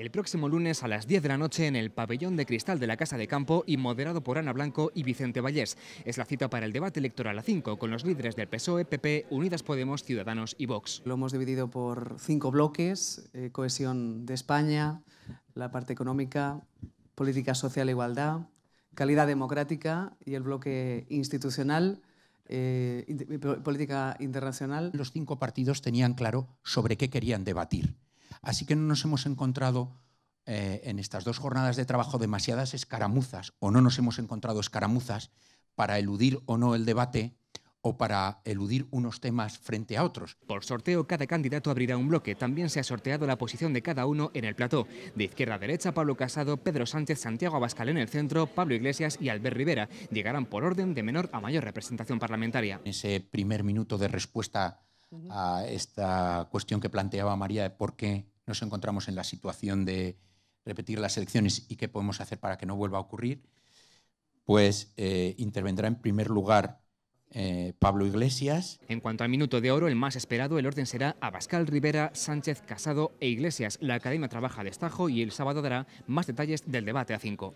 el próximo lunes a las 10 de la noche en el pabellón de cristal de la Casa de Campo y moderado por Ana Blanco y Vicente Vallés. Es la cita para el debate electoral a 5 con los líderes del PSOE, PP, Unidas Podemos, Ciudadanos y Vox. Lo hemos dividido por cinco bloques, eh, cohesión de España, la parte económica, política social e igualdad, calidad democrática y el bloque institucional. Eh, eh, política internacional. Los cinco partidos tenían claro sobre qué querían debatir. Así que no nos hemos encontrado eh, en estas dos jornadas de trabajo demasiadas escaramuzas o no nos hemos encontrado escaramuzas para eludir o no el debate o para eludir unos temas frente a otros. Por sorteo, cada candidato abrirá un bloque. También se ha sorteado la posición de cada uno en el plató. De izquierda a derecha, Pablo Casado, Pedro Sánchez, Santiago Abascal en el centro, Pablo Iglesias y Albert Rivera. Llegarán por orden de menor a mayor representación parlamentaria. Ese primer minuto de respuesta a esta cuestión que planteaba María por qué nos encontramos en la situación de repetir las elecciones y qué podemos hacer para que no vuelva a ocurrir, pues eh, intervendrá en primer lugar eh, Pablo Iglesias. En cuanto al Minuto de Oro, el más esperado, el orden será Abascal Rivera, Sánchez Casado e Iglesias. La Academia trabaja destajo estajo y el sábado dará más detalles del debate a cinco.